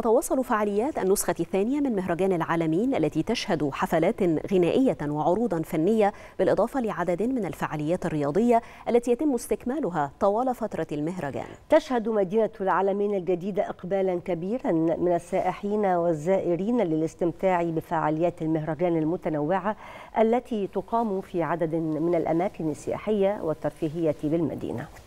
تتواصل فعاليات النسخة الثانية من مهرجان العالمين التي تشهد حفلات غنائية وعروضا فنية بالإضافة لعدد من الفعاليات الرياضية التي يتم استكمالها طوال فترة المهرجان تشهد مدينة العالمين الجديدة إقبالا كبيرا من السائحين والزائرين للاستمتاع بفعاليات المهرجان المتنوعة التي تقام في عدد من الأماكن السياحية والترفيهية بالمدينة